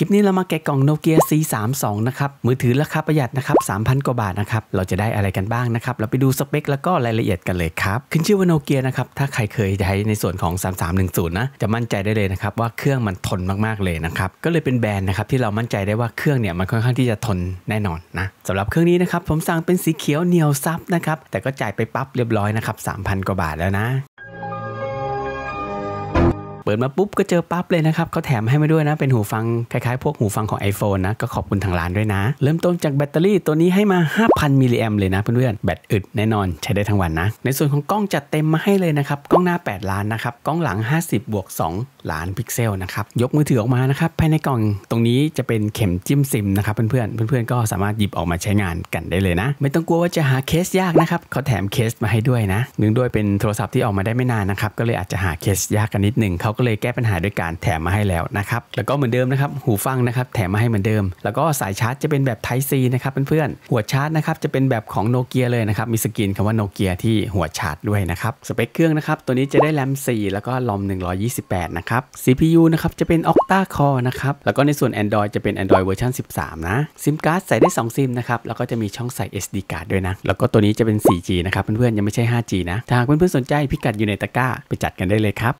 คลิปนี้เรามาแกะกล่องโนเกีย C32 นะครับมือถือราคาประหยัดนะครับ 3,000 กว่าบาทนะครับเราจะได้อะไรกันบ้างนะครับ เราไปดูสเปคแล้วก็รายละเอียดกันเลยครับขึ้นชื่อว่าโนเกียนะครับ ถ้าใครเคยใช้ในส่วนของ3310 นะ จะมั่นใจได้เลยนะครับ ว่าเครื่องมันทนมากๆเลยนะครับก็เลยเป็นแบรนด์นะครับที่เรามั่นใจได้ว่าเครื่องเนี่ยมันค่อนข้างที่จะทนแน่นอนนะสำหรับเครื่องนี้นะครับผมสั่งเป็นสีเขียวเนียวซับนะครับแต่ก็จ่ายไปปั๊บเรียบร้อยนะครับ3,000กว่าบาทแล้วนะปิดมาปุ๊บก็เจอปั๊บเลยนะครับ เขาแถมให้มาด้วยนะ เป็นหูฟังคล้ายๆ พวกหูฟังของ iPhone นะก็ขอบคุณทางร้านด้วยนะ เริ่มต้นจากแบตเตอรี่ตัวนี้ให้มา 5,000มิลลิแอมเลยนะเพื่อนๆแบตอึดแน่นอนใช้ได้ทั้งวันนะ ในส่วนของกล้องจัดเต็มมาให้เลยนะครับ กล้องหน้า 8 ล้าน นะครับ กล้องหลัง 50บวก2ล้านพิกเซลนะครับ ยกมือถือออกมานะครับภายในกล่องตรงนี้จะเป็นเข็มจิ้มซิมนะครับเพื่อนๆเพื่อนๆก็สามารถหยิบออกมาใช้งานกันได้เลยนะ ไม่ต้องกลัวว่าจะหาเคสยากนะครับเขาแถมเคสมาให้ด้วยนะเนื่องด้วยเป็นโทรศัพท์ที่ออกมาได้ไม่นานนะครับก็เลยอาจจะหาเคสยากกันนิดหนึ่งเขาก็เลยแก้ปัญหาด้วยการแถมมาให้แล้วนะครับ แล้วก็เหมือนเดิมนะครับหูฟังนะครับ แถมมาให้เหมือนเดิม แล้วก็สายชาร์จจะเป็นแบบ Type C นะครับเพื่อนๆหัวชาร์จนะครับจะเป็นแบบของโนเกียเลยนะครับ มีสกินคำว่าโนเกียที่หัวชาร์จด้วยนะครับ สเปคเครื่องนะครับตัวนี้จะได้แรม4แล้วก็ลอม128นะครับ CPU นะครับจะเป็น Octa Core นะครับแล้วก็ในส่วน Android จะเป็น Android เวอร์ชัน13 นะ ซิมการ์ดใส่ได้2ซิมนะครับ แล้วก็จะมีช่องใส่ SD card ด้วยนะ แล้วก็ตัวนี้จะเป็น 4G นะครับเพื่อนๆยังไม่ใช่ 5G นะถ้าเพื่อนๆสนใจพิกัดอยู่ในตะกร้าไปจัดกันได้เลยครับ